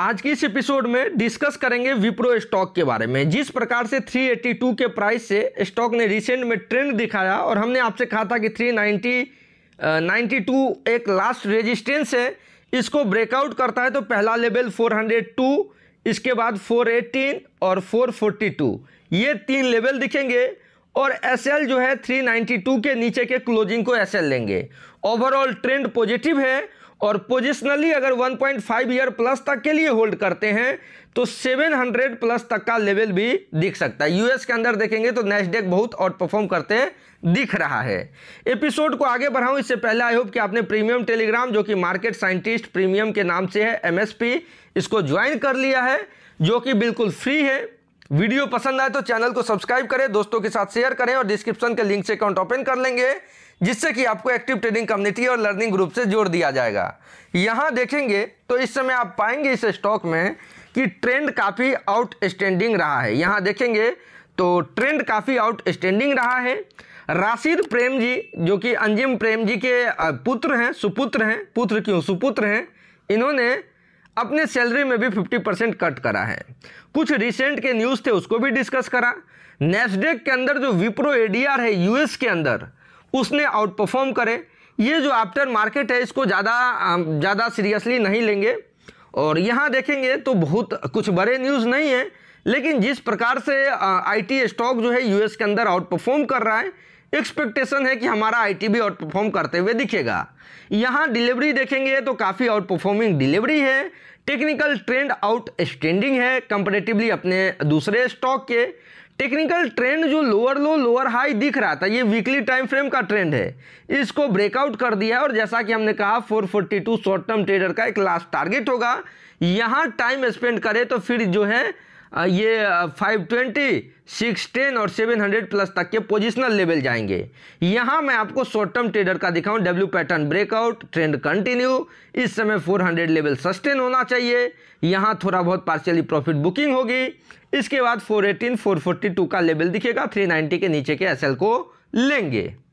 आज की इस एपिसोड में डिस्कस करेंगे विप्रो स्टॉक के बारे में जिस प्रकार से 382 के प्राइस से स्टॉक ने रिसेंट में ट्रेंड दिखाया और हमने आपसे कहा था कि 390 92 एक लास्ट रेजिस्टेंस है इसको ब्रेकआउट करता है तो पहला लेवल 402 इसके बाद 418 और 442 ये तीन लेवल दिखेंगे और एस जो है 392 के नीचे के क्लोजिंग को एस लेंगे ओवरऑल ट्रेंड पॉजिटिव है और पोजिशनली अगर 1.5 ईयर प्लस तक के लिए होल्ड करते हैं तो 700 प्लस तक का लेवल भी दिख सकता है यूएस के अंदर देखेंगे तो नेस्डेक बहुत आउट परफॉर्म करते दिख रहा है एपिसोड को आगे बढ़ाऊं इससे पहले आई होप कि आपने प्रीमियम टेलीग्राम जो कि मार्केट साइंटिस्ट प्रीमियम के नाम से है एमएसपी इसको ज्वाइन कर लिया है जो कि बिल्कुल फ्री है वीडियो पसंद आए तो चैनल को सब्सक्राइब करें दोस्तों के साथ शेयर करें और डिस्क्रिप्शन के लिंक से अकाउंट ओपन कर लेंगे जिससे कि आपको एक्टिव ट्रेडिंग कम्युनिटी और लर्निंग ग्रुप से जोड़ दिया जाएगा यहाँ देखेंगे तो इस समय आप पाएंगे इस स्टॉक में कि ट्रेंड काफ़ी आउटस्टैंडिंग रहा है यहाँ देखेंगे तो ट्रेंड काफ़ी आउटस्टैंडिंग रहा है राशिद प्रेम जी जो कि अंजिम प्रेम जी के पुत्र हैं सुपुत्र हैं पुत्र क्यों सुपुत्र हैं इन्होंने अपने सैलरी में भी 50 परसेंट कट करा है कुछ रिसेंट के न्यूज़ थे उसको भी डिस्कस करा नेस्डेक के अंदर जो विप्रो एडीआर है यूएस के अंदर उसने आउट परफॉर्म करे ये जो आफ्टर मार्केट है इसको ज़्यादा ज़्यादा सीरियसली नहीं लेंगे और यहाँ देखेंगे तो बहुत कुछ बड़े न्यूज़ नहीं है लेकिन जिस प्रकार से आईटी स्टॉक जो है यूएस के अंदर आउट परफॉर्म कर रहा है एक्सपेक्टेशन है कि हमारा आईटी भी आउट परफॉर्म करते हुए दिखेगा यहाँ डिलीवरी देखेंगे तो काफ़ी आउट परफॉर्मिंग डिलीवरी है टेक्निकल ट्रेंड आउट स्टैंडिंग है कंपेरेटिवली अपने दूसरे स्टॉक के टेक्निकल ट्रेंड जो लोअर लो लोअर हाई दिख रहा था ये वीकली टाइम फ्रेम का ट्रेंड है इसको ब्रेकआउट कर दिया और जैसा कि हमने कहा 442 शॉर्ट टर्म ट्रेडर का एक लास्ट टारगेट होगा यहाँ टाइम स्पेंड करे तो फिर जो है ये 520, 610 और 700 प्लस तक के पोजिशनल लेवल जाएंगे यहाँ मैं आपको शॉर्ट टर्म ट्रेडर का दिखाऊं W pattern breakout trend continue इस समय 400 लेवल सस्टेन होना चाहिए यहाँ थोड़ा बहुत पार्शियली प्रॉफिट बुकिंग होगी इसके बाद 418, 442 का लेवल दिखेगा 390 के नीचे के एल को लेंगे